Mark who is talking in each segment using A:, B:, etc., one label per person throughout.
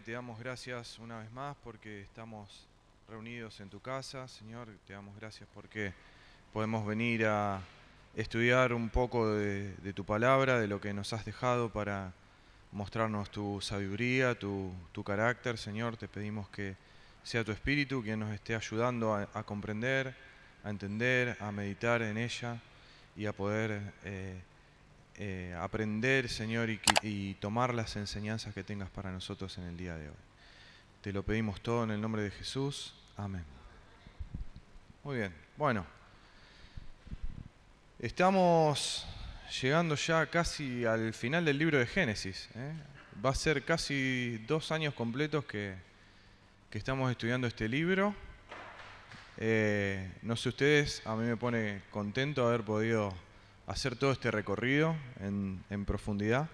A: te damos gracias una vez más porque estamos reunidos en tu casa. Señor, te damos gracias porque podemos venir a estudiar un poco de, tu palabra, de lo que nos has dejado para mostrarnos tu sabiduría, tu, carácter. Señor, te pedimos que sea tu espíritu quien nos esté ayudando a, comprender, a entender, a meditar en ella y a poder... Eh, eh, aprender, Señor, y, tomar las enseñanzas que tengas para nosotros en el día de hoy. Te lo pedimos todo en el nombre de Jesús. Amén. Muy bien. Bueno, estamos llegando ya casi al final del libro de Génesis. ¿eh? Va a ser casi dos años completos que, estamos estudiando este libro. Eh, no sé ustedes, a mí me pone contento haber podido hacer todo este recorrido en, profundidad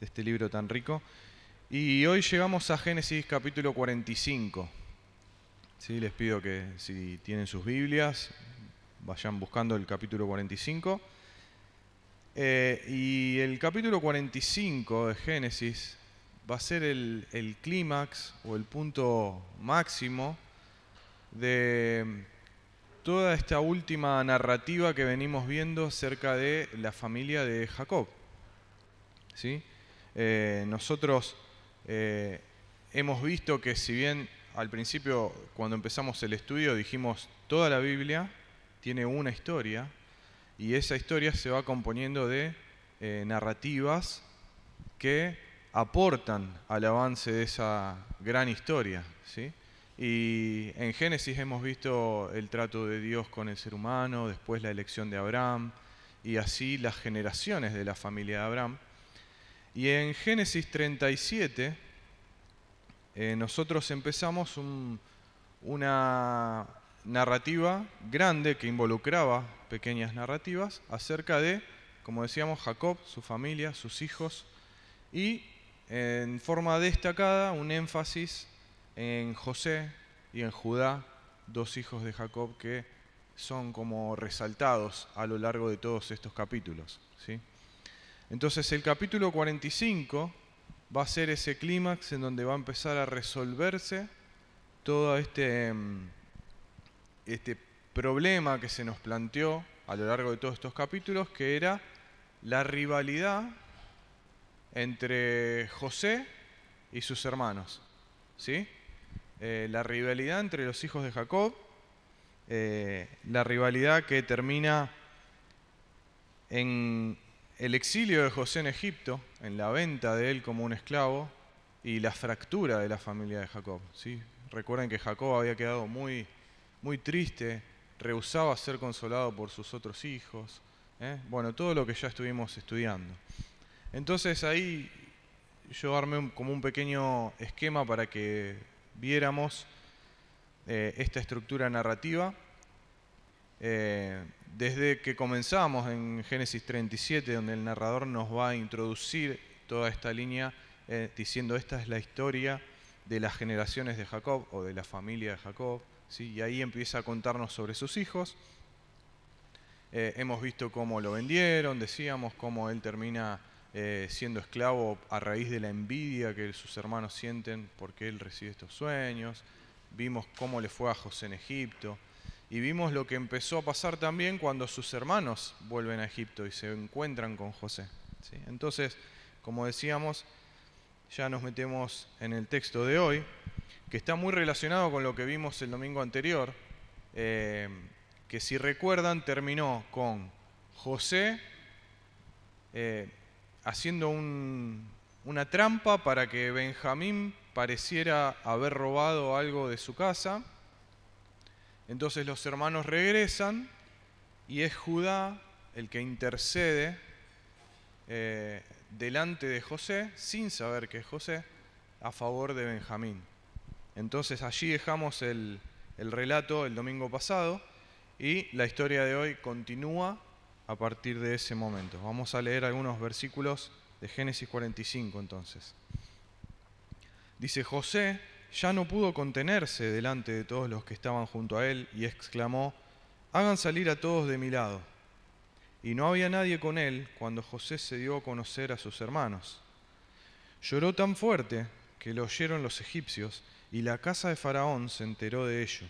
A: de este libro tan rico. Y hoy llegamos a Génesis capítulo 45. Sí, les pido que si tienen sus Biblias, vayan buscando el capítulo 45. Eh, y el capítulo 45 de Génesis va a ser el clímax o el punto máximo de toda esta última narrativa que venimos viendo acerca de la familia de Jacob. ¿Sí? Eh, nosotros eh, hemos visto que si bien al principio cuando empezamos el estudio dijimos toda la Biblia tiene una historia y esa historia se va componiendo de eh, narrativas que aportan al avance de esa gran historia. ¿sí? Y en Génesis hemos visto el trato de Dios con el ser humano, después la elección de Abraham y así las generaciones de la familia de Abraham. Y en Génesis 37 eh, nosotros empezamos una narrativa grande que involucraba pequeñas narrativas acerca de, como decíamos, Jacob, su familia, sus hijos y en forma destacada un énfasis en José y en Judá, dos hijos de Jacob que son como resaltados a lo largo de todos estos capítulos. Entonces el capítulo 45 va a ser ese clímax en donde va a empezar a resolverse todo este, em, este problema que se nos planteó a lo largo de todos estos capítulos, que era la rivalidad entre José y sus hermanos. ¿Sí? Eh, la rivalidad entre los hijos de Jacob, eh, la rivalidad que termina en el exilio de José en Egipto, en la venta de él como un esclavo y la fractura de la familia de Jacob. ¿sí? Recuerden que Jacob había quedado muy, muy triste, rehusaba ser consolado por sus otros hijos. ¿eh? Bueno, todo lo que ya estuvimos estudiando. Entonces ahí yo armé como un pequeño esquema para que viéramos eh, esta estructura narrativa. Eh, desde que comenzamos en Génesis 37, donde el narrador nos va a introducir toda esta línea eh, diciendo esta es la historia de las generaciones de Jacob o de la familia de Jacob, y ahí empieza a contarnos sobre sus hijos. hemos visto cómo lo vendieron, decíamos, cómo él termina eh, siendo esclavo a raíz de la envidia que sus hermanos sienten porque él recibe estos sueños. Vimos cómo le fue a José en Egipto. Y vimos lo que empezó a pasar también cuando sus hermanos vuelven a Egipto y se encuentran con José. Entonces, como decíamos, ya nos metemos en el texto de hoy, que está muy relacionado con lo que vimos el domingo anterior, eh, que si recuerdan terminó con José eh, haciendo una trampa para que Benjamín pareciera haber robado algo de su casa. Entonces los hermanos regresan y es Judá el que intercede eh, delante de José, sin saber que es José, a favor de Benjamín. Entonces allí dejamos el, el relato el domingo pasado y la historia de hoy continúa a partir de ese momento. Vamos a leer algunos versículos de Génesis 45 entonces. Dice, José ya no pudo contenerse delante de todos los que estaban junto a él y exclamó, hagan salir a todos de mi lado. Y no había nadie con él cuando José se dio a conocer a sus hermanos. Lloró tan fuerte que lo oyeron los egipcios y la casa de Faraón se enteró de ello.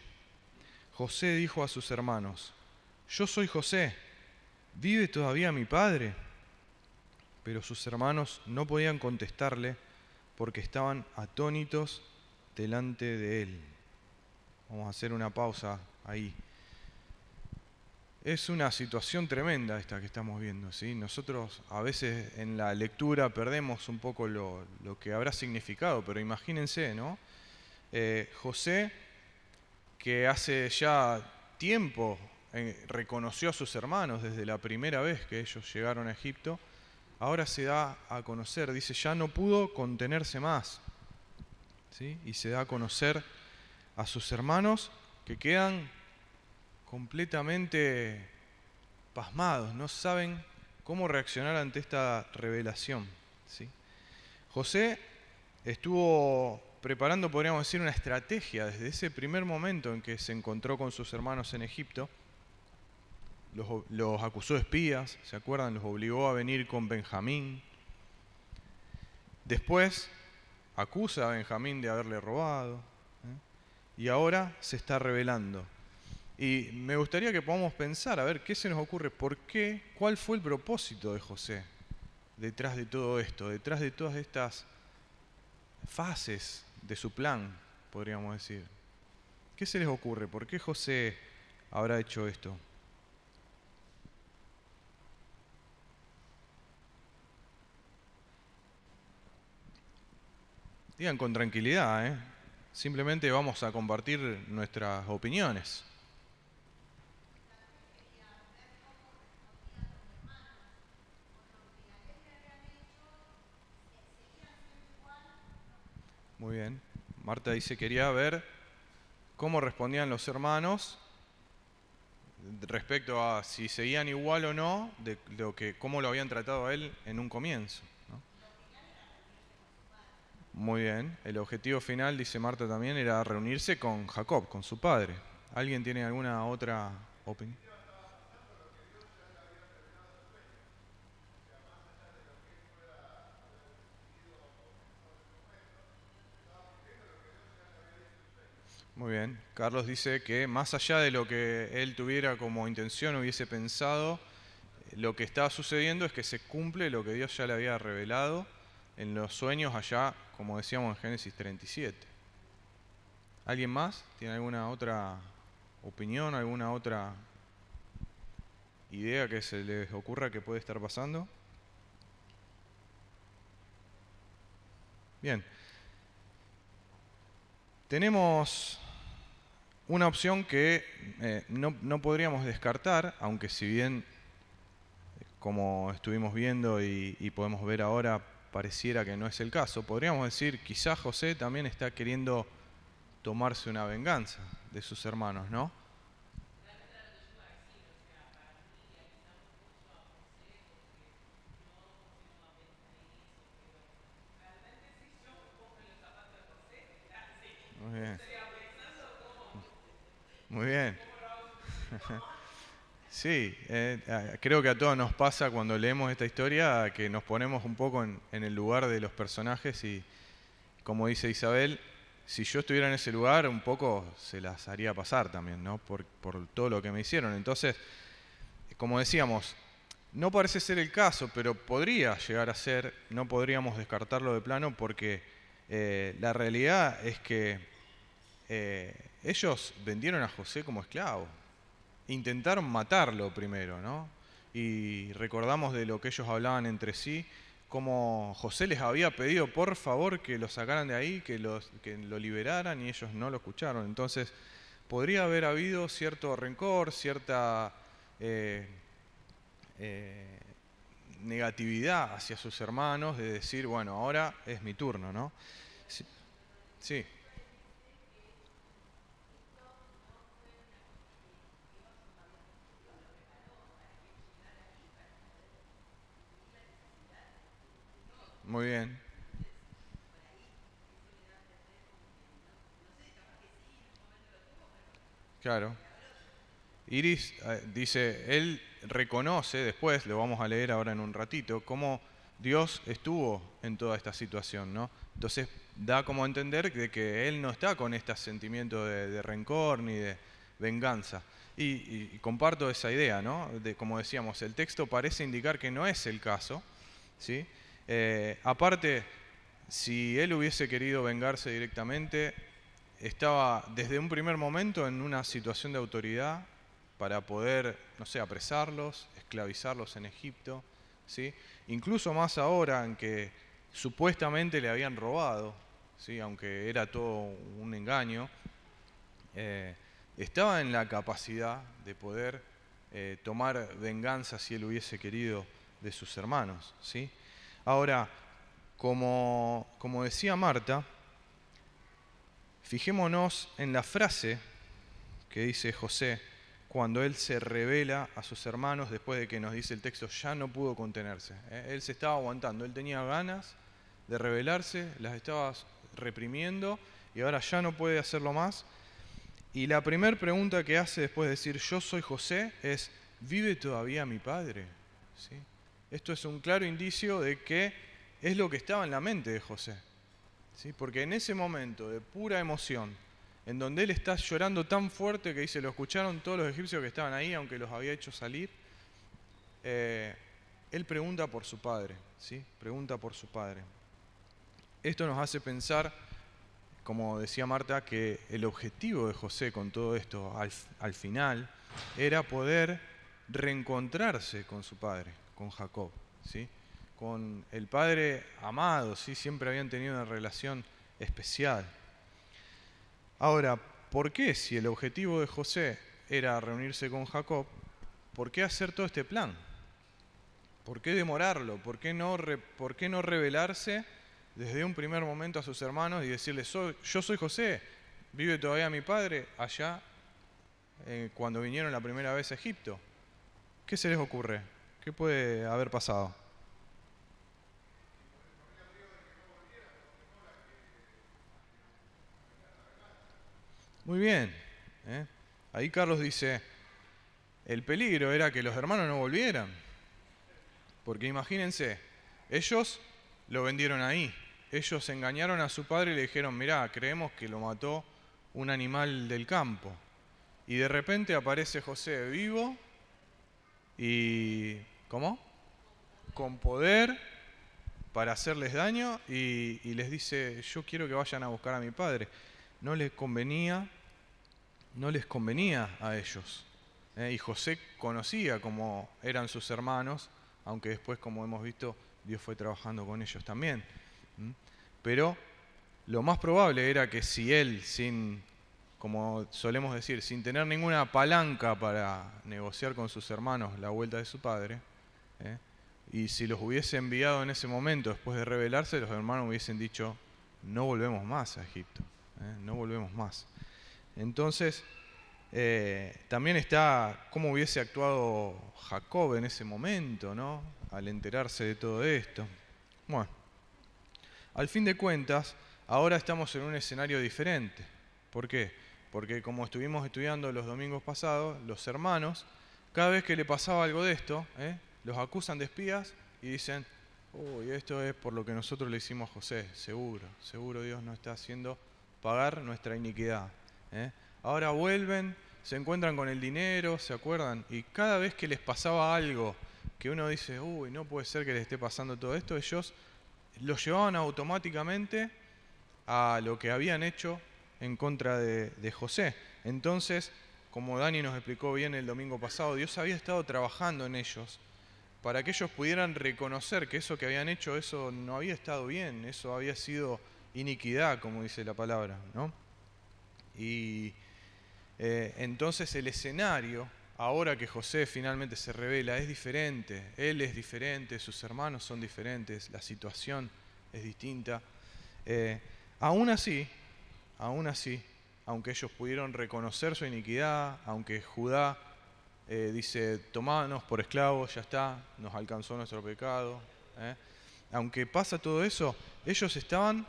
A: José dijo a sus hermanos, yo soy José, vive todavía mi padre. Pero sus hermanos no podían contestarle porque estaban atónitos delante de él. Vamos a hacer una pausa ahí. Es una situación tremenda esta que estamos viendo. ¿sí? Nosotros a veces en la lectura perdemos un poco lo, que habrá significado, pero imagínense, ¿no? Eh, José, que hace ya tiempo reconoció a sus hermanos desde la primera vez que ellos llegaron a Egipto, ahora se da a conocer, dice, ya no pudo contenerse más, ¿sí? y se da a conocer a sus hermanos que quedan completamente pasmados, no saben cómo reaccionar ante esta revelación. José estuvo preparando, podríamos decir, una estrategia desde ese primer momento en que se encontró con sus hermanos en Egipto, los, acusó de espías, ¿se acuerdan? Los obligó a venir con Benjamín. Después acusa a Benjamín de haberle robado ¿eh? y ahora se está revelando. Y me gustaría que podamos pensar, a ver, ¿qué se nos ocurre? ¿Por qué? ¿Cuál fue el propósito de José detrás de todo esto, detrás de todas estas fases de su plan, podríamos decir? ¿Qué se les ocurre? ¿Por qué José habrá hecho esto? Digan con tranquilidad, ¿eh? Simplemente vamos a compartir nuestras opiniones. Muy bien. Marta dice, quería ver cómo respondían los hermanos respecto a si seguían igual o no de lo que, cómo lo habían tratado a él en un comienzo. Muy bien. El objetivo final, dice Marta también, era reunirse con Jacob, con su padre. ¿Alguien tiene alguna otra opinión? Muy bien. Carlos dice que más allá de lo que él tuviera como intención, hubiese pensado, lo que está sucediendo es que se cumple lo que Dios ya le había revelado en los sueños allá, como decíamos en Génesis 37. ¿Alguien más? ¿Tiene alguna otra opinión, alguna otra idea que se les ocurra que puede estar pasando? Bien. Tenemos una opción que eh, no, podríamos descartar, aunque si bien, eh, como estuvimos viendo y, y podemos ver ahora, pareciera que no es el caso. Podríamos decir, quizá José también está queriendo tomarse una venganza de sus hermanos, ¿no? Muy bien. Muy bien. Sí, eh, creo que a todos nos pasa cuando leemos esta historia que nos ponemos un poco en, el lugar de los personajes y, como dice Isabel, si yo estuviera en ese lugar, un poco se las haría pasar también, ¿no? Por, todo lo que me hicieron. Entonces, como decíamos, no parece ser el caso, pero podría llegar a ser, no podríamos descartarlo de plano porque eh, la realidad es que eh, ellos vendieron a José como esclavo intentaron matarlo primero, ¿no? Y recordamos de lo que ellos hablaban entre sí, como José les había pedido por favor que lo sacaran de ahí, que, los, que lo liberaran y ellos no lo escucharon. Entonces, podría haber habido cierto rencor, cierta eh, eh, negatividad hacia sus hermanos de decir, bueno, ahora es mi turno, ¿no? sí. Muy bien. Claro. Iris eh, dice, él reconoce después, lo vamos a leer ahora en un ratito, cómo Dios estuvo en toda esta situación, ¿no? Entonces da como a entender de que él no está con este sentimiento de, rencor ni de venganza. Y, y, comparto esa idea, ¿no? De, como decíamos, el texto parece indicar que no es el caso, ¿sí? Eh, aparte, si él hubiese querido vengarse directamente, estaba desde un primer momento en una situación de autoridad para poder, no sé, apresarlos, esclavizarlos en Egipto, ¿sí? Incluso más ahora en que supuestamente le habían robado, ¿sí? aunque era todo un engaño, eh, estaba en la capacidad de poder eh, tomar venganza si él hubiese querido de sus hermanos, ¿sí? Ahora, como, decía Marta, fijémonos en la frase que dice José cuando él se revela a sus hermanos después de que nos dice el texto, ya no pudo contenerse. ¿eh? Él se estaba aguantando, él tenía ganas de revelarse, las estaba reprimiendo y ahora ya no puede hacerlo más. Y la primera pregunta que hace después de decir yo soy José es, ¿vive todavía mi padre? ¿Sí? Esto es un claro indicio de que es lo que estaba en la mente de José. ¿sí? Porque en ese momento de pura emoción, en donde él está llorando tan fuerte que dice, lo escucharon todos los egipcios que estaban ahí, aunque los había hecho salir, eh, él pregunta por su padre, ¿sí? pregunta por su padre. Esto nos hace pensar, como decía Marta, que el objetivo de José con todo esto al final era poder reencontrarse con su padre con Jacob, ¿sí? con el padre amado, ¿sí? siempre habían tenido una relación especial. Ahora, ¿por qué si el objetivo de José era reunirse con Jacob, ¿por qué hacer todo este plan? ¿Por qué demorarlo? ¿Por qué no, por qué no revelarse desde un primer momento a sus hermanos y decirles, yo soy José, vive todavía mi padre allá eh, cuando vinieron la primera vez a Egipto? ¿Qué se les ocurre? ¿Qué puede haber pasado? Muy bien. ¿eh? Ahí Carlos dice, el peligro era que los hermanos no volvieran. Porque imagínense, ellos lo vendieron ahí. Ellos engañaron a su padre y le dijeron, mirá, creemos que lo mató un animal del campo. Y de repente aparece José vivo y ¿Cómo? Con poder para hacerles daño y, les dice, yo quiero que vayan a buscar a mi padre. No les convenía, no les convenía a ellos. ¿eh? Y José conocía cómo eran sus hermanos, aunque después, como hemos visto, Dios fue trabajando con ellos también. Pero lo más probable era que si él, sin, como solemos decir, sin tener ninguna palanca para negociar con sus hermanos la vuelta de su padre, ¿eh? Y si los hubiese enviado en ese momento, después de rebelarse, los hermanos hubiesen dicho, no volvemos más a Egipto, ¿eh? no volvemos más. Entonces, eh, también está cómo hubiese actuado Jacob en ese momento, ¿no? Al enterarse de todo esto. Bueno, al fin de cuentas, ahora estamos en un escenario diferente. ¿Por qué? Porque como estuvimos estudiando los domingos pasados, los hermanos, cada vez que le pasaba algo de esto, los acusan de espías y dicen, uy, esto es por lo que nosotros le hicimos a José, seguro, seguro Dios nos está haciendo pagar nuestra iniquidad. ¿eh? Ahora vuelven, se encuentran con el dinero, ¿se acuerdan? Y cada vez que les pasaba algo que uno dice, uy, no puede ser que les esté pasando todo esto, ellos lo llevaban automáticamente a lo que habían hecho en contra de, de José. Entonces, como Dani nos explicó bien el domingo pasado, Dios había estado trabajando en ellos para que ellos pudieran reconocer que eso que habían hecho, eso no había estado bien, eso había sido iniquidad, como dice la palabra. ¿no? Y eh, entonces el escenario, ahora que José finalmente se revela, es diferente, él es diferente, sus hermanos son diferentes, la situación es distinta. Eh, aún así, aún así, aunque ellos pudieron reconocer su iniquidad, aunque Judá eh, dice, tomanos por esclavos, ya está, nos alcanzó nuestro pecado. ¿eh? Aunque pasa todo eso, ellos estaban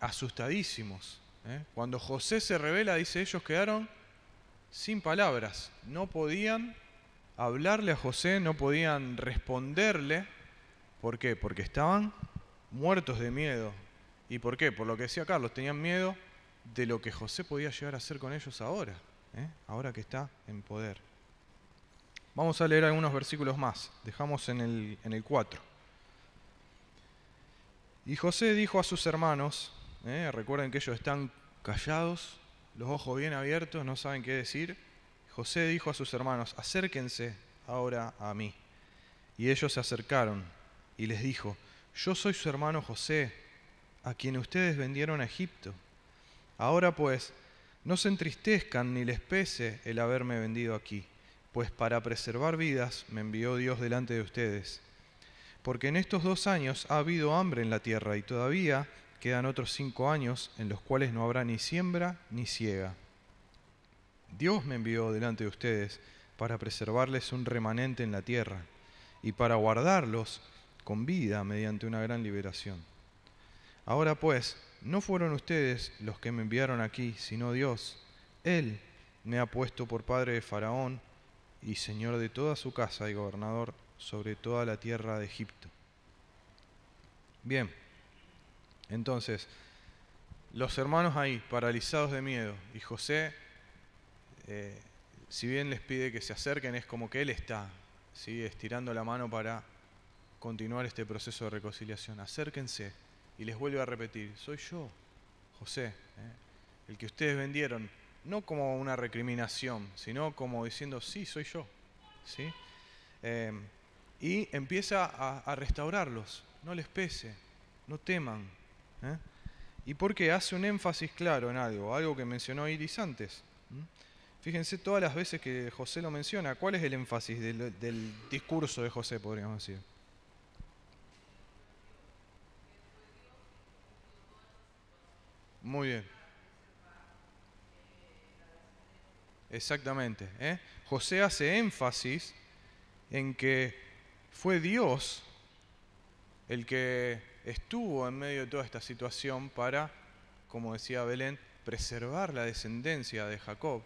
A: asustadísimos. ¿eh? Cuando José se revela, dice, ellos quedaron sin palabras, no podían hablarle a José, no podían responderle. ¿Por qué? Porque estaban muertos de miedo. ¿Y por qué? Por lo que decía Carlos, tenían miedo de lo que José podía llegar a hacer con ellos ahora, ahora que está en poder. Vamos a leer algunos versículos más. Dejamos en el, en el 4. Y José dijo a sus hermanos, eh, recuerden que ellos están callados, los ojos bien abiertos, no saben qué decir. José dijo a sus hermanos, acérquense ahora a mí. Y ellos se acercaron y les dijo, yo soy su hermano José, a quien ustedes vendieron a Egipto. Ahora pues, no se entristezcan ni les pese el haberme vendido aquí pues para preservar vidas me envió Dios delante de ustedes. Porque en estos dos años ha habido hambre en la tierra y todavía quedan otros cinco años en los cuales no habrá ni siembra ni ciega. Dios me envió delante de ustedes para preservarles un remanente en la tierra y para guardarlos con vida mediante una gran liberación. Ahora pues, no fueron ustedes los que me enviaron aquí, sino Dios. Él me ha puesto por padre de Faraón, y señor de toda su casa y gobernador sobre toda la tierra de Egipto. Bien, entonces, los hermanos ahí, paralizados de miedo, y José, eh, si bien les pide que se acerquen, es como que él está ¿sí? estirando la mano para continuar este proceso de reconciliación. Acérquense y les vuelve a repetir, soy yo, José, eh, el que ustedes vendieron no como una recriminación, sino como diciendo, sí, soy yo. ¿Sí? Em, y empieza a, restaurarlos, no les pese, no teman. ¿eh? ¿Y porque Hace un énfasis claro en algo, algo que mencionó Iris antes. Fíjense todas las veces que José lo menciona, ¿cuál es el énfasis del, del discurso de José, podríamos decir? Muy bien. Exactamente. ¿eh? José hace énfasis en que fue Dios el que estuvo en medio de toda esta situación para, como decía Belén, preservar la descendencia de Jacob,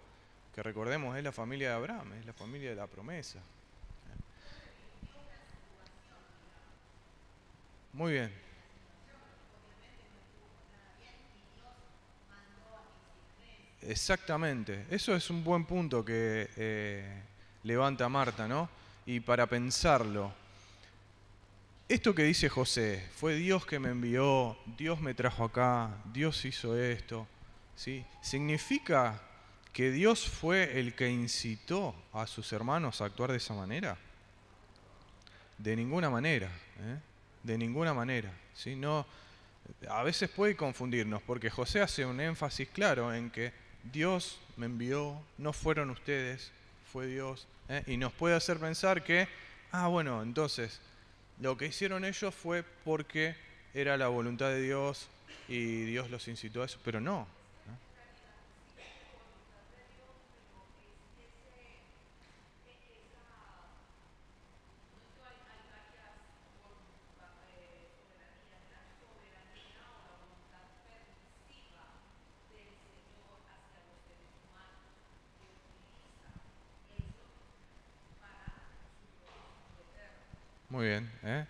A: que recordemos es la familia de Abraham, es la familia de la promesa. Muy bien. Exactamente, eso es un buen punto que eh, levanta Marta, ¿no? Y para pensarlo, esto que dice José, fue Dios que me envió, Dios me trajo acá, Dios hizo esto, ¿sí? ¿Significa que Dios fue el que incitó a sus hermanos a actuar de esa manera? De ninguna manera, ¿eh? De ninguna manera, ¿sí? a veces puede confundirnos, porque José hace un énfasis claro en que Dios me envió, no fueron ustedes, fue Dios. ¿eh? Y nos puede hacer pensar que, ah, bueno, entonces, lo que hicieron ellos fue porque era la voluntad de Dios y Dios los incitó a eso, pero no, Muy bien. ¿eh?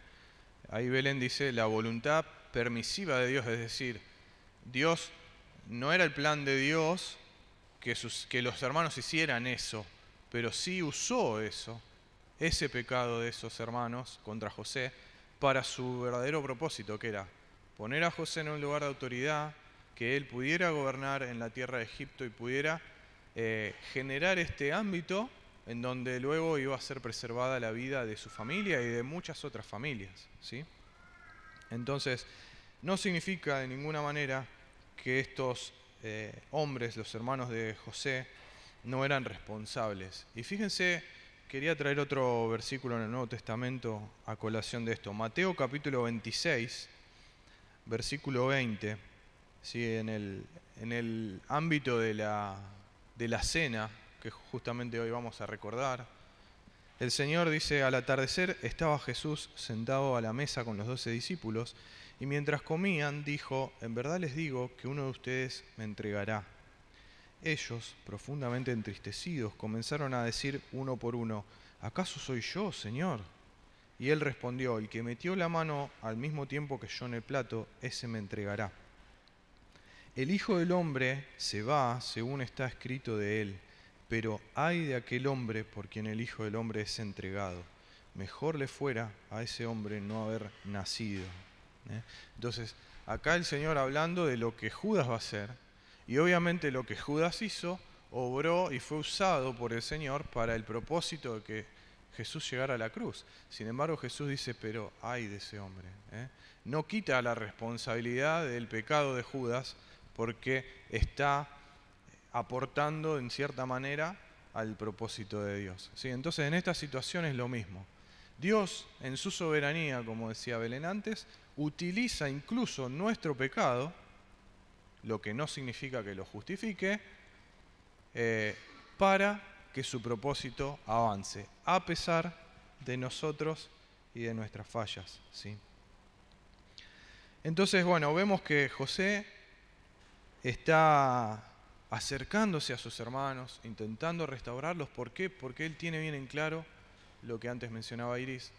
A: Ahí Belén dice, la voluntad permisiva de Dios, es decir, Dios no era el plan de Dios que, que los hermanos hicieran eso, pero sí usó eso, ese pecado de esos hermanos contra José, para su verdadero propósito, que era poner a José en un lugar de autoridad, que él pudiera gobernar en la tierra de Egipto y pudiera eh, generar este ámbito en donde luego iba a ser preservada la vida de su familia y de muchas otras familias. ¿sí? Entonces, no significa de ninguna manera que estos eh, hombres, los hermanos de José, no eran responsables. Y fíjense, quería traer otro versículo en el Nuevo Testamento a colación de esto. Mateo capítulo 26, versículo 20, ¿sí? en, el, en el ámbito de la, de la cena, que justamente hoy vamos a recordar. El Señor dice, al atardecer estaba Jesús sentado a la mesa con los doce discípulos y mientras comían dijo, en verdad les digo que uno de ustedes me entregará. Ellos, profundamente entristecidos, comenzaron a decir uno por uno, ¿acaso soy yo, Señor? Y él respondió, el que metió la mano al mismo tiempo que yo en el plato, ese me entregará. El Hijo del Hombre se va según está escrito de él pero ay de aquel hombre por quien el Hijo del Hombre es entregado. Mejor le fuera a ese hombre no haber nacido. ¿eh? Entonces, acá el Señor hablando de lo que Judas va a hacer, y obviamente lo que Judas hizo, obró y fue usado por el Señor para el propósito de que Jesús llegara a la cruz. Sin embargo, Jesús dice, pero ay de ese hombre. ¿eh? No quita la responsabilidad del pecado de Judas porque está aportando en cierta manera al propósito de Dios. ¿Sí? Entonces en esta situación es lo mismo. Dios en su soberanía, como decía Belén antes, utiliza incluso nuestro pecado, lo que no significa que lo justifique, eh, para que su propósito avance, a pesar de nosotros y de nuestras fallas. ¿sí? Entonces, bueno, vemos que José está acercándose a sus hermanos, intentando restaurarlos. ¿Por qué? Porque él tiene bien en claro lo que antes mencionaba Iris,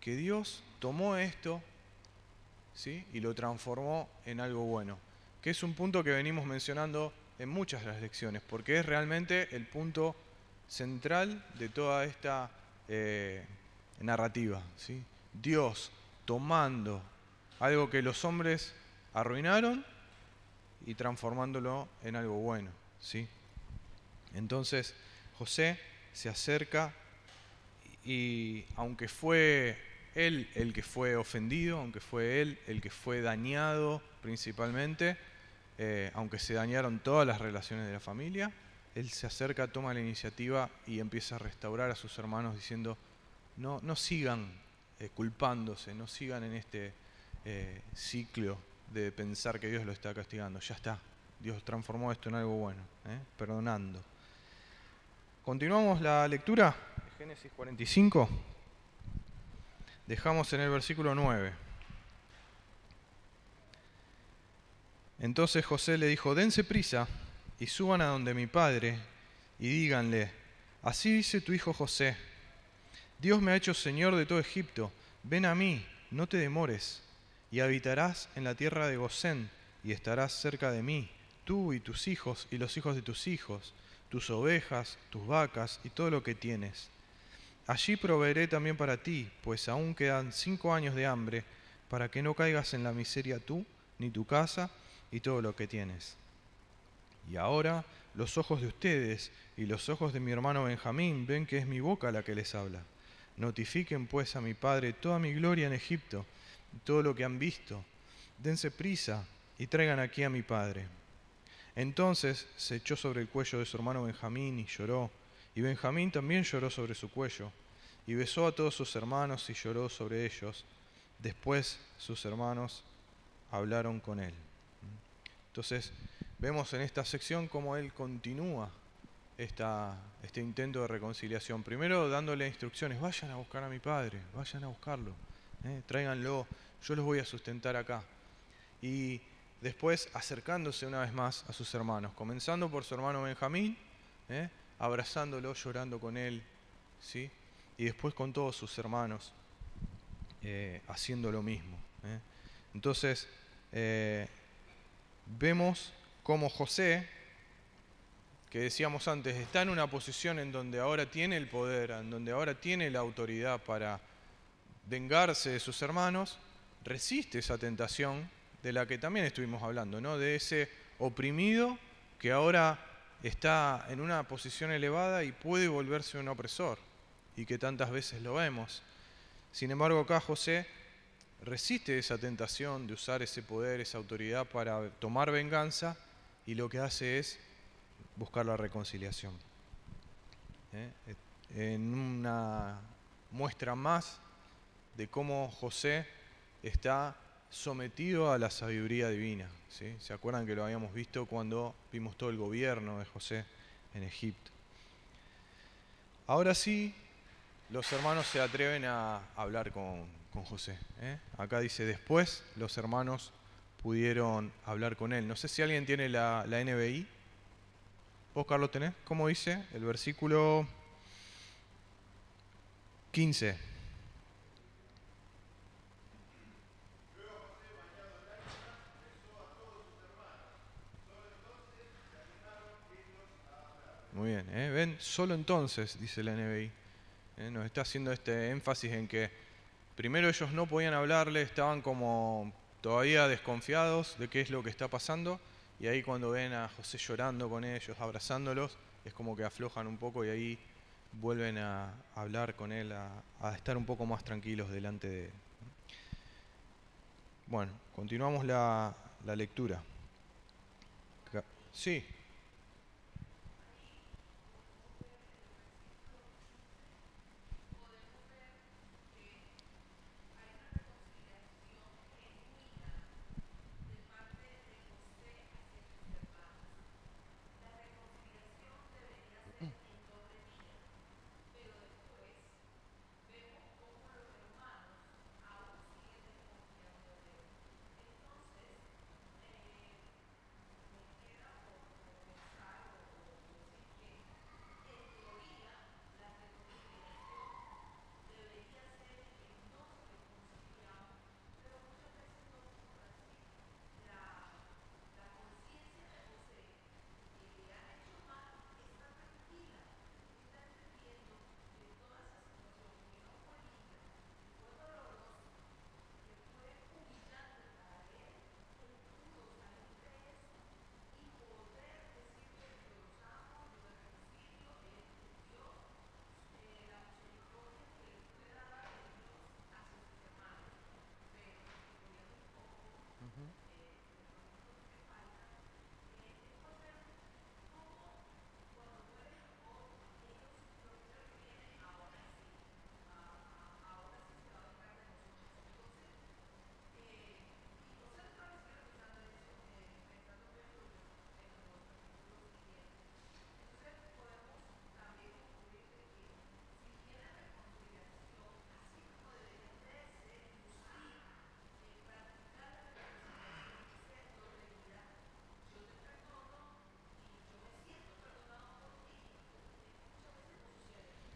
A: que Dios tomó esto ¿sí? y lo transformó en algo bueno, que es un punto que venimos mencionando en muchas de las lecciones, porque es realmente el punto central de toda esta eh, narrativa. ¿sí? Dios tomando algo que los hombres arruinaron y transformándolo en algo bueno. ¿sí? Entonces José se acerca y aunque fue él el que fue ofendido, aunque fue él el que fue dañado principalmente, eh, aunque se dañaron todas las relaciones de la familia, él se acerca, toma la iniciativa y empieza a restaurar a sus hermanos diciendo, no, no sigan eh, culpándose, no sigan en este eh, ciclo de pensar que Dios lo está castigando. Ya está. Dios transformó esto en algo bueno, ¿eh? perdonando. Continuamos la lectura de Génesis 45. Dejamos en el versículo 9. Entonces José le dijo, dense prisa y suban a donde mi padre y díganle, así dice tu hijo José, Dios me ha hecho señor de todo Egipto, ven a mí, no te demores y habitarás en la tierra de Gosén, y estarás cerca de mí, tú y tus hijos y los hijos de tus hijos, tus ovejas, tus vacas y todo lo que tienes. Allí proveeré también para ti, pues aún quedan cinco años de hambre, para que no caigas en la miseria tú, ni tu casa, y todo lo que tienes. Y ahora los ojos de ustedes y los ojos de mi hermano Benjamín ven que es mi boca la que les habla. Notifiquen pues a mi padre toda mi gloria en Egipto, todo lo que han visto. Dense prisa y traigan aquí a mi padre. Entonces se echó sobre el cuello de su hermano Benjamín y lloró, y Benjamín también lloró sobre su cuello, y besó a todos sus hermanos y lloró sobre ellos. Después sus hermanos hablaron con él. Entonces vemos en esta sección cómo él continúa este intento de reconciliación. Primero dándole instrucciones, vayan a buscar a mi padre, vayan a buscarlo, eh, tráiganlo yo los voy a sustentar acá. Y después acercándose una vez más a sus hermanos, comenzando por su hermano Benjamín, ¿eh? abrazándolo, llorando con él, ¿sí? y después con todos sus hermanos, eh, haciendo lo mismo. ¿eh? Entonces, vemos cómo José, que decíamos antes, está en una posición en donde ahora tiene el poder, en donde ahora tiene la autoridad para vengarse de sus hermanos, resiste esa tentación de la que también estuvimos hablando, ¿no? de ese oprimido que ahora está en una posición elevada y puede volverse un opresor, y que tantas veces lo vemos. Sin embargo, acá José resiste esa tentación de usar ese poder, esa autoridad para tomar venganza, y lo que hace es buscar la reconciliación. ¿eh? En una muestra más de cómo José está sometido a la sabiduría divina. ¿Se acuerdan que lo habíamos visto cuando vimos todo el gobierno de José en Egipto? Ahora sí, los hermanos se atreven a hablar con, José. ¿eh? Acá dice, después los hermanos pudieron hablar con él. No sé si alguien tiene la, la NBI. ¿Vos, Carlos, tenés? ¿Cómo dice? El versículo 15. Muy bien. ¿eh? Ven, solo entonces, dice la NBI, ¿Eh? nos está haciendo este énfasis en que primero ellos no podían hablarle, estaban como todavía desconfiados de qué es lo que está pasando, y ahí cuando ven a José llorando con ellos, abrazándolos, es como que aflojan un poco y ahí vuelven a hablar con él, a, estar un poco más tranquilos delante de él. Bueno, continuamos la lectura. Sí.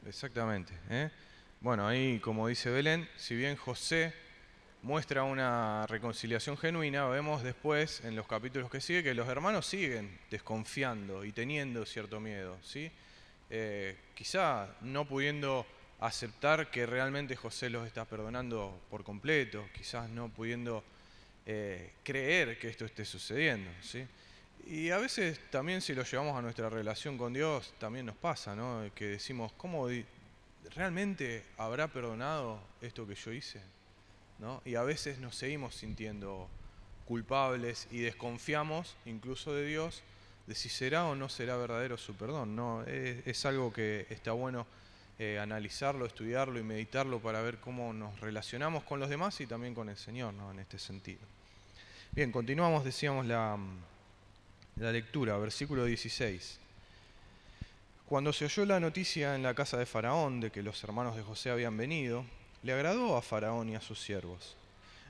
A: Exactamente. ¿eh? Bueno, ahí como dice Belén, si bien José muestra una reconciliación genuina, vemos después en los capítulos que sigue que los hermanos siguen desconfiando y teniendo cierto miedo, ¿sí? Eh, quizá no pudiendo aceptar que realmente José los está perdonando por completo, quizás no pudiendo eh, creer que esto esté sucediendo, ¿sí? Y a veces también si lo llevamos a nuestra relación con Dios, también nos pasa, ¿no? Que decimos, ¿cómo realmente habrá perdonado esto que yo hice? ¿No? Y a veces nos seguimos sintiendo culpables y desconfiamos incluso de Dios de si será o no será verdadero su perdón. No, es, algo que está bueno eh, analizarlo, estudiarlo y meditarlo para ver cómo nos relacionamos con los demás y también con el Señor, ¿no? En este sentido. Bien, continuamos, decíamos la mm, la lectura, versículo 16. Cuando se oyó la noticia en la casa de Faraón de que los hermanos de José habían venido, le agradó a Faraón y a sus siervos.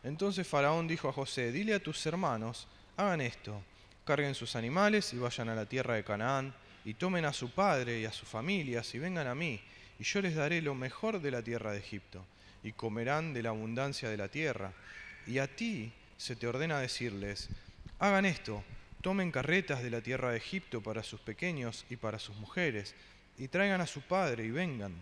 A: Entonces Faraón dijo a José, dile a tus hermanos, hagan esto, carguen sus animales y vayan a la tierra de Canaán, y tomen a su padre y a sus familias y vengan a mí, y yo les daré lo mejor de la tierra de Egipto, y comerán de la abundancia de la tierra. Y a ti se te ordena decirles, hagan esto, Tomen carretas de la tierra de Egipto para sus pequeños y para sus mujeres, y traigan a su padre y vengan.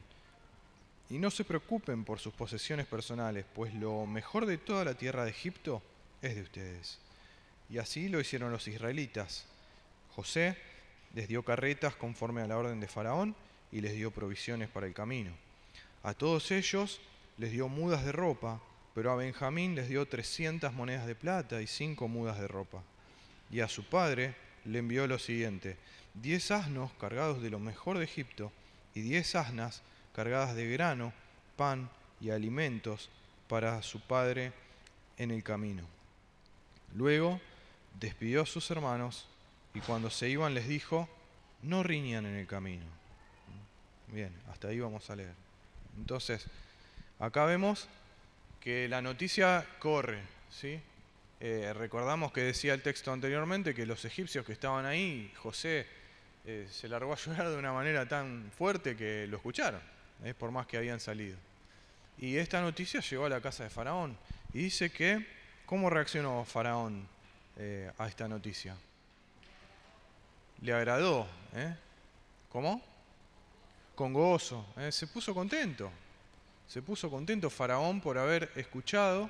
A: Y no se preocupen por sus posesiones personales, pues lo mejor de toda la tierra de Egipto es de ustedes. Y así lo hicieron los israelitas. José les dio carretas conforme a la orden de Faraón y les dio provisiones para el camino. A todos ellos les dio mudas de ropa, pero a Benjamín les dio 300 monedas de plata y 5 mudas de ropa y a su padre le envió lo siguiente, diez asnos cargados de lo mejor de Egipto y diez asnas cargadas de grano, pan y alimentos para su padre en el camino. Luego despidió a sus hermanos y cuando se iban les dijo, no riñan en el camino. Bien, hasta ahí vamos a leer. Entonces, acá vemos que la noticia corre, ¿sí? Eh, recordamos que decía el texto anteriormente que los egipcios que estaban ahí, José eh, se largó a llorar de una manera tan fuerte que lo escucharon, eh, por más que habían salido. Y esta noticia llegó a la casa de Faraón y dice que, ¿cómo reaccionó Faraón a esta noticia? Le agradó, ¿cómo? Con gozo, se puso contento, se puso contento Faraón por haber escuchado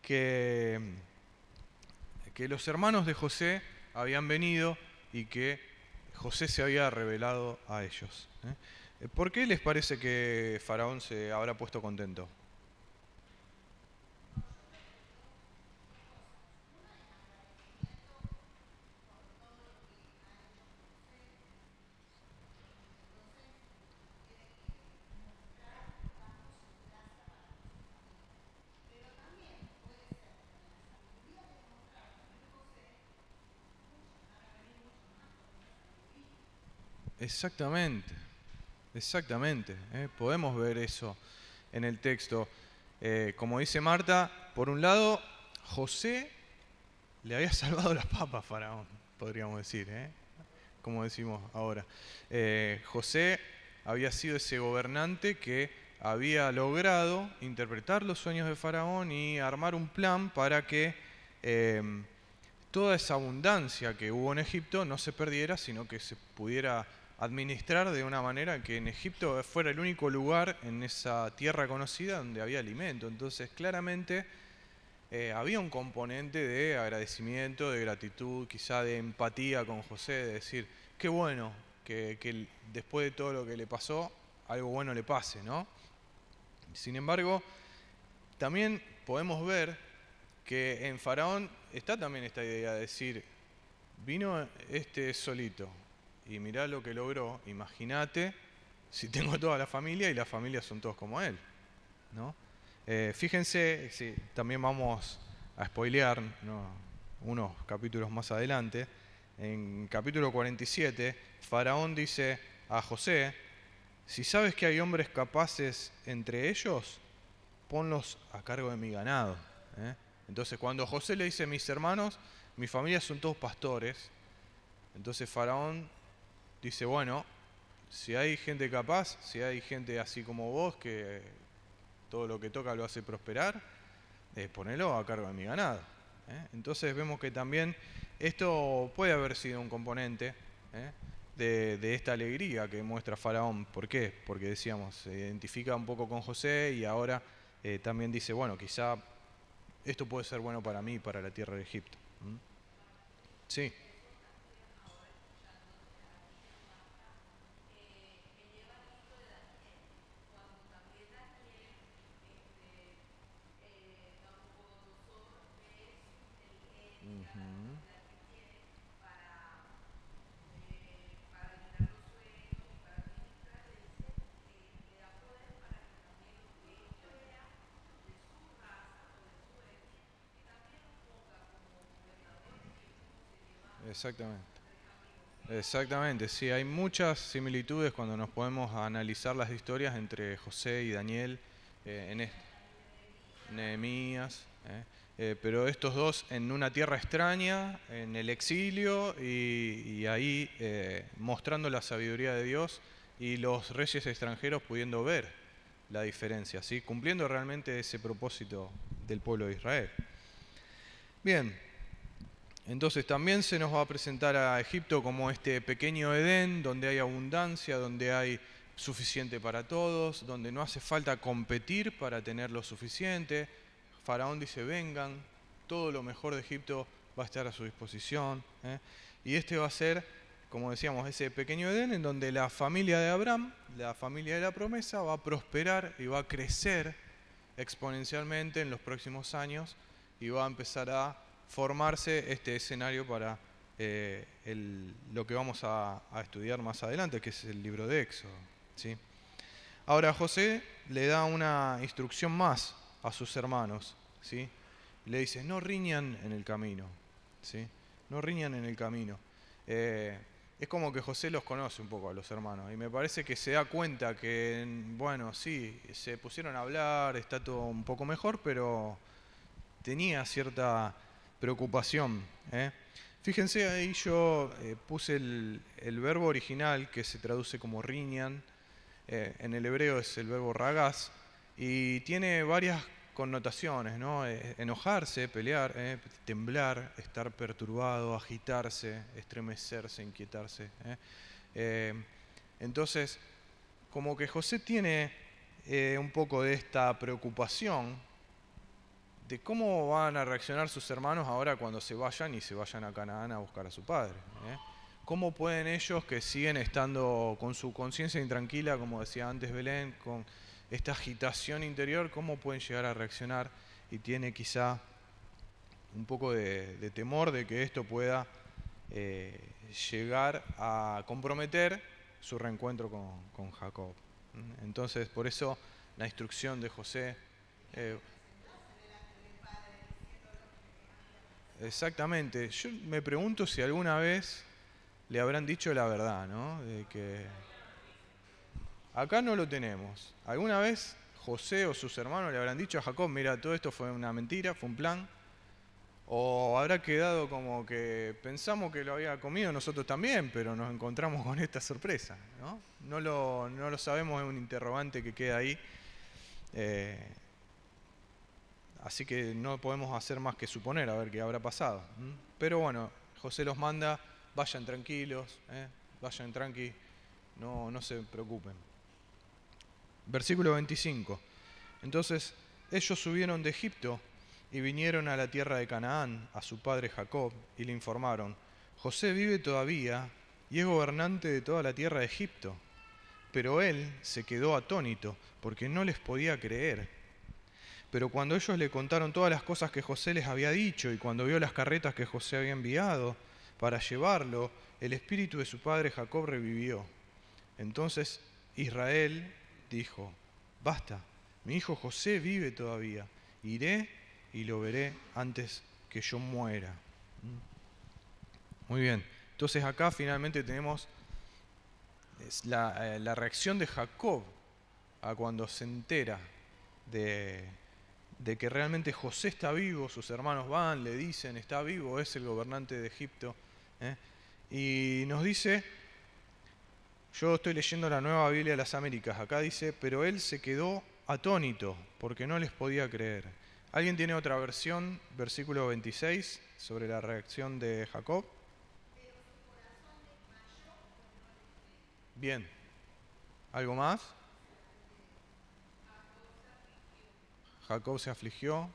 A: que que los hermanos de José habían venido y que José se había revelado a ellos. ¿eh? ¿Por qué les parece que Faraón se habrá puesto contento? Exactamente, exactamente. ¿eh? Podemos ver eso en el texto. Eh, como dice Marta, por un lado, José le había salvado las papas a Faraón, podríamos decir, ¿eh? como decimos ahora. José había sido ese gobernante que había logrado interpretar los sueños de Faraón y armar un plan para que em, toda esa abundancia que hubo en Egipto no se perdiera, sino que se pudiera administrar de una manera que en Egipto fuera el único lugar en esa tierra conocida donde había alimento. Entonces, claramente eh, había un componente de agradecimiento, de gratitud, quizá de empatía con José, de decir, qué bueno que, que después de todo lo que le pasó, algo bueno le pase, ¿no? Sin embargo, también podemos ver que en Faraón está también esta idea de decir, vino este solito, y mirá lo que logró, imagínate si tengo toda la familia y las familias son todos como él. ¿no? Eh, fíjense, si también vamos a spoilear unos capítulos más adelante, en capítulo 47, Faraón dice a José, si sabes que hay hombres capaces entre ellos, ponlos a cargo de mi ganado. ¿eh? Entonces cuando José le dice, mis hermanos, mi familia son todos pastores, entonces Faraón dice, bueno, si hay gente capaz, si hay gente así como vos que todo lo que toca lo hace prosperar, eh, ponelo a cargo de mi ganado. ¿eh? Entonces vemos que también esto puede haber sido un componente ¿eh? de, esta alegría que muestra Faraón. ¿Por qué? Porque decíamos, se identifica un poco con José y ahora también dice, bueno, quizá esto puede ser bueno para mí, para la tierra de Egipto. Sí. exactamente. Exactamente, sí, hay muchas similitudes cuando nos podemos analizar las historias entre José y Daniel eh, en esto. Nehemías, ¿eh? Eh, pero estos dos en una tierra extraña, en el exilio y, ahí mostrando la sabiduría de Dios y los reyes extranjeros pudiendo ver la diferencia, ¿sí? cumpliendo realmente ese propósito del pueblo de Israel. Bien, entonces también se nos va a presentar a Egipto como este pequeño Edén, donde hay abundancia, donde hay suficiente para todos, donde no hace falta competir para tener lo suficiente. Faraón dice, vengan, todo lo mejor de Egipto va a estar a su disposición. ¿eh? Y este va a ser, como decíamos, ese pequeño Edén en donde la familia de Abraham, la familia de la promesa, va a prosperar y va a crecer exponencialmente en los próximos años y va a empezar a formarse este escenario para eh, lo que vamos a, estudiar más adelante, que es el libro de Éxodo. ¿sí? Ahora José le da una instrucción más a sus hermanos. ¿sí? Le dice, no riñan en el camino. ¿sí? No riñan en el camino. Eh, es como que José los conoce un poco a los hermanos y me parece que se da cuenta que, bueno, sí, se pusieron a hablar, está todo un poco mejor, pero tenía cierta preocupación. ¿eh? Fíjense, ahí yo eh, puse el, verbo original que se traduce como riñan, eh, en el hebreo es el verbo ragaz, y tiene varias connotaciones, enojarse, pelear, temblar, estar perturbado, agitarse, estremecerse, inquietarse. entonces, como que José tiene un poco de esta preocupación de cómo van a reaccionar sus hermanos ahora cuando se vayan y se vayan a Canaán a buscar a su padre. ¿eh? ¿Cómo pueden ellos que siguen estando con su conciencia intranquila, como decía antes Belén, con esta agitación interior, cómo pueden llegar a reaccionar? Y tiene quizá un poco de, temor de que esto pueda eh, llegar a comprometer su reencuentro con, Jacob. Entonces, por eso la instrucción de José... Eh, Exactamente. Yo me pregunto si alguna vez le habrán dicho la verdad, ¿no? De que acá no lo tenemos. ¿Alguna vez José o sus hermanos le habrán dicho a Jacob, mira, todo esto fue una mentira, fue un plan? ¿O habrá quedado como que pensamos que lo había comido nosotros también, pero nos encontramos con esta sorpresa? No, no, lo, no lo sabemos, es un interrogante que queda ahí. Eh, Así que no podemos hacer más que suponer a ver qué habrá pasado. Pero bueno, José los manda, vayan tranquilos, ¿eh? vayan tranqui, no, no se preocupen. Versículo 25. Entonces ellos subieron de Egipto y vinieron a la tierra de Canaán, a su padre Jacob, y le informaron, José vive todavía y es gobernante de toda la tierra de Egipto. Pero él se quedó atónito porque no les podía creer pero cuando ellos le contaron todas las cosas que José les había dicho y cuando vio las carretas que José había enviado para llevarlo, el espíritu de su padre Jacob revivió. Entonces Israel dijo, basta, mi hijo José vive todavía, iré y lo veré antes que yo muera. Muy bien, entonces acá finalmente tenemos la, eh, la reacción de Jacob a cuando se entera de de que realmente José está vivo, sus hermanos van, le dicen, está vivo, es el gobernante de Egipto. ¿eh? Y nos dice, yo estoy leyendo la nueva Biblia de las Américas, acá dice, pero él se quedó atónito porque no les podía creer. ¿Alguien tiene otra versión, versículo 26, sobre la reacción de Jacob? Bien. ¿Algo más? Jacob se afligió.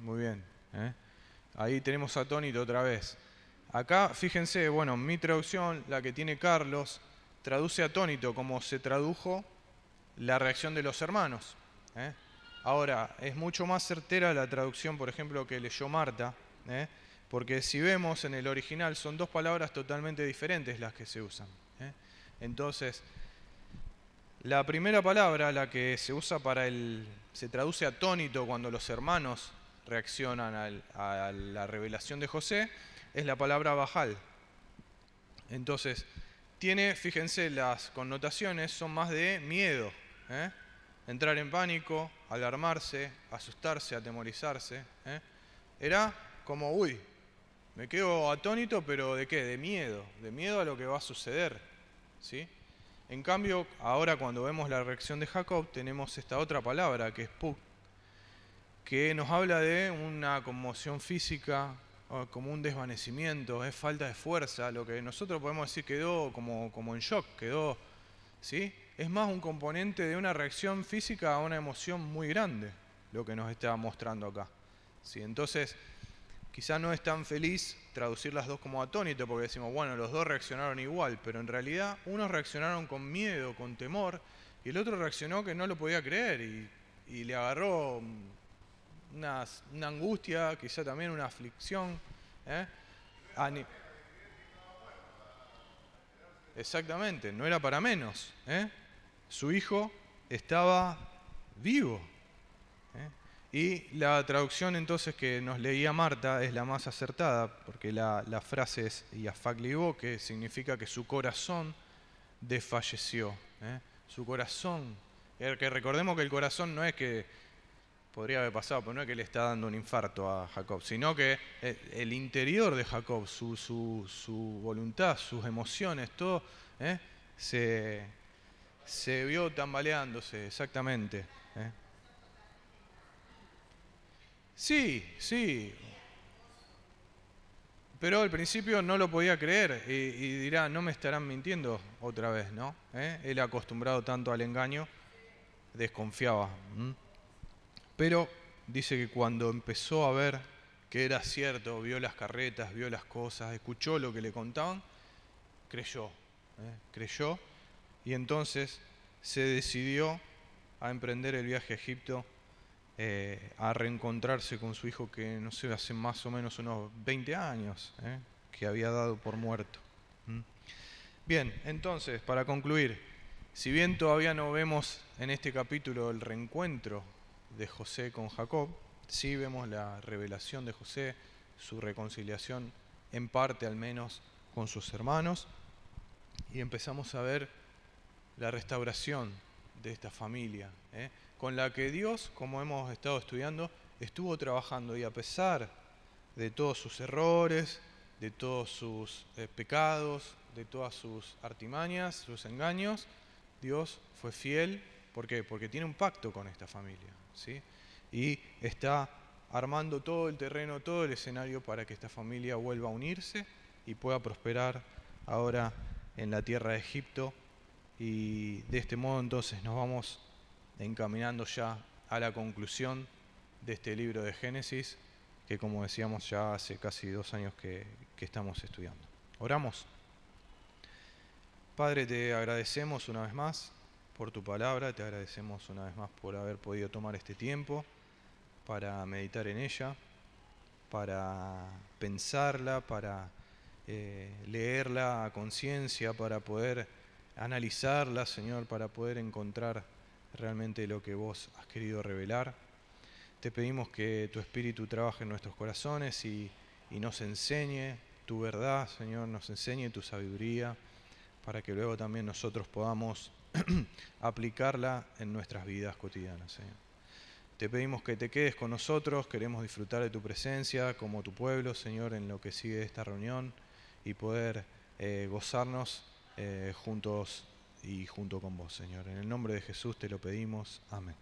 A: Muy bien. ¿eh? Ahí tenemos atónito otra vez. Acá, fíjense, bueno, mi traducción, la que tiene Carlos, traduce atónito como se tradujo la reacción de los hermanos. ¿eh? Ahora, es mucho más certera la traducción, por ejemplo, que leyó Marta, ¿eh? Porque si vemos en el original son dos palabras totalmente diferentes las que se usan. ¿eh? Entonces, la primera palabra, la que se usa para el... se traduce atónito cuando los hermanos reaccionan a la revelación de José, es la palabra bajal. Entonces, tiene, fíjense, las connotaciones son más de miedo, ¿eh? entrar en pánico, alarmarse, asustarse, atemorizarse. ¿eh? Era como, uy, me quedo atónito, pero ¿de qué? De miedo, de miedo a lo que va a suceder. ¿sí? En cambio, ahora cuando vemos la reacción de Jacob, tenemos esta otra palabra que es puk, que nos habla de una conmoción física, como un desvanecimiento, es falta de fuerza, lo que nosotros podemos decir quedó como, como en shock, quedó, ¿sí? Es más un componente de una reacción física a una emoción muy grande, lo que nos está mostrando acá. ¿sí? Entonces, Quizá no es tan feliz traducir las dos como atónito, porque decimos, bueno, los dos reaccionaron igual, pero en realidad unos reaccionaron con miedo, con temor, y el otro reaccionó que no lo podía creer y, le agarró una, angustia, quizá también una aflicción. ¿eh? Exactamente, no era para menos. ¿eh? Su hijo estaba vivo. Y la traducción entonces que nos leía Marta es la más acertada, porque la, frase es Iafaglibó, que significa que su corazón desfalleció. ¿eh? Su corazón. Que recordemos que el corazón no es que podría haber pasado, pero pues no es que le está dando un infarto a Jacob, sino que el interior de Jacob, su, voluntad, sus emociones, todo, ¿eh? se, se vio tambaleándose, exactamente. ¿eh? Sí, sí. Pero al principio no lo podía creer y, dirá, no me estarán mintiendo otra vez, ¿no? ¿Eh? Él acostumbrado tanto al engaño, desconfiaba. Pero dice que cuando empezó a ver que era cierto, vio las carretas, vio las cosas, escuchó lo que le contaban, creyó, ¿eh? creyó y entonces se decidió a emprender el viaje a Egipto eh, a reencontrarse con su hijo que, no sé, hace más o menos unos 20 años, eh, que había dado por muerto. ¿Mm? Bien, entonces, para concluir, si bien todavía no vemos en este capítulo el reencuentro de José con Jacob, sí vemos la revelación de José, su reconciliación en parte al menos con sus hermanos, y empezamos a ver la restauración de esta familia. Eh con la que Dios, como hemos estado estudiando, estuvo trabajando y a pesar de todos sus errores, de todos sus eh, pecados, de todas sus artimañas, sus engaños, Dios fue fiel. ¿Por qué? Porque tiene un pacto con esta familia. ¿sí? Y está armando todo el terreno, todo el escenario para que esta familia vuelva a unirse y pueda prosperar ahora en la tierra de Egipto. Y de este modo entonces nos vamos encaminando ya a la conclusión de este libro de Génesis, que como decíamos ya hace casi dos años que, estamos estudiando. Oramos. Padre, te agradecemos una vez más por tu palabra, te agradecemos una vez más por haber podido tomar este tiempo para meditar en ella, para pensarla, para eh, leerla a conciencia, para poder analizarla, Señor, para poder encontrar realmente lo que vos has querido revelar. Te pedimos que tu espíritu trabaje en nuestros corazones y, nos enseñe tu verdad, Señor, nos enseñe tu sabiduría, para que luego también nosotros podamos aplicarla en nuestras vidas cotidianas, Señor. Te pedimos que te quedes con nosotros, queremos disfrutar de tu presencia como tu pueblo, Señor, en lo que sigue esta reunión y poder eh, gozarnos eh, juntos y junto con vos, Señor. En el nombre de Jesús te lo pedimos. Amén.